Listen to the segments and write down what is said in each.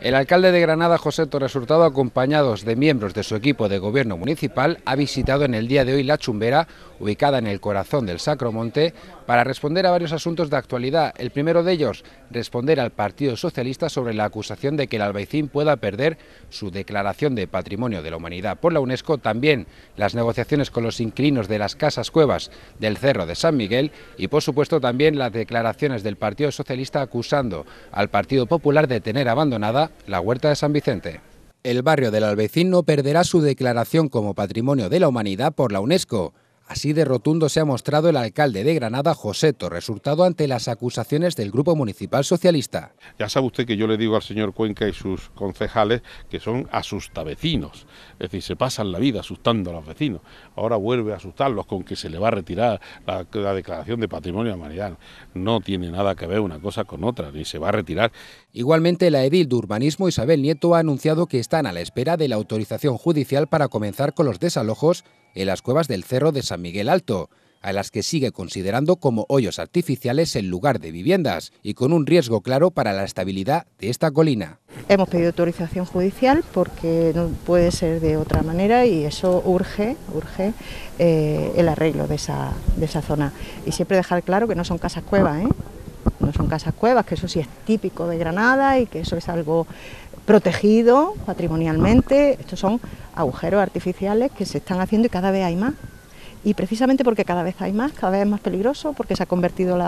El alcalde de Granada, José Torres Hurtado, acompañados de miembros de su equipo de gobierno municipal, ha visitado en el día de hoy La Chumbera, ubicada en el corazón del Sacro Monte, para responder a varios asuntos de actualidad. El primero de ellos, responder al Partido Socialista sobre la acusación de que el albaicín pueda perder su declaración de patrimonio de la humanidad por la UNESCO, también las negociaciones con los inquilinos de las casas cuevas del Cerro de San Miguel y, por supuesto, también las declaraciones del Partido Socialista acusando al Partido Popular de tener abandonada la huerta de San Vicente el barrio del Albecín no perderá su declaración como Patrimonio de la Humanidad por la UNESCO. Así de rotundo se ha mostrado el alcalde de Granada, José Torres ante las acusaciones del Grupo Municipal Socialista. Ya sabe usted que yo le digo al señor Cuenca y sus concejales que son asustavecinos, es decir, se pasan la vida asustando a los vecinos. Ahora vuelve a asustarlos con que se le va a retirar la, declaración de patrimonio a Mariano. No tiene nada que ver una cosa con otra, ni se va a retirar. Igualmente, la edil de urbanismo Isabel Nieto ha anunciado que están a la espera de la autorización judicial para comenzar con los desalojos en las cuevas del Cerro de San Miguel Alto, a las que sigue considerando como hoyos artificiales en lugar de viviendas y con un riesgo claro para la estabilidad de esta colina. Hemos pedido autorización judicial porque no puede ser de otra manera y eso urge, urge eh, el arreglo de esa, zona. Y siempre dejar claro que no son casas cueva, ¿eh? no son casas cuevas, que eso sí es típico de Granada y que eso es algo protegido patrimonialmente. Estos son agujeros artificiales que se están haciendo y cada vez hay más. Y precisamente porque cada vez hay más, cada vez es más peligroso, porque se ha convertido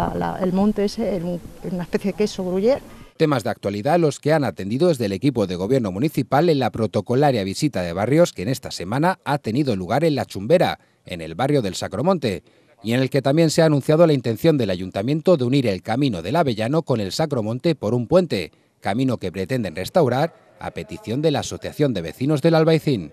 el monte ese en, en, una especie de queso gruyer. Temas de actualidad los que han atendido desde el equipo de gobierno municipal en la protocolaria visita de barrios que en esta semana ha tenido lugar en La Chumbera, en el barrio del Sacromonte, y en el que también se ha anunciado la intención del ayuntamiento de unir el camino del Avellano con el Sacromonte por un puente camino que pretenden restaurar a petición de la Asociación de Vecinos del Albaicín.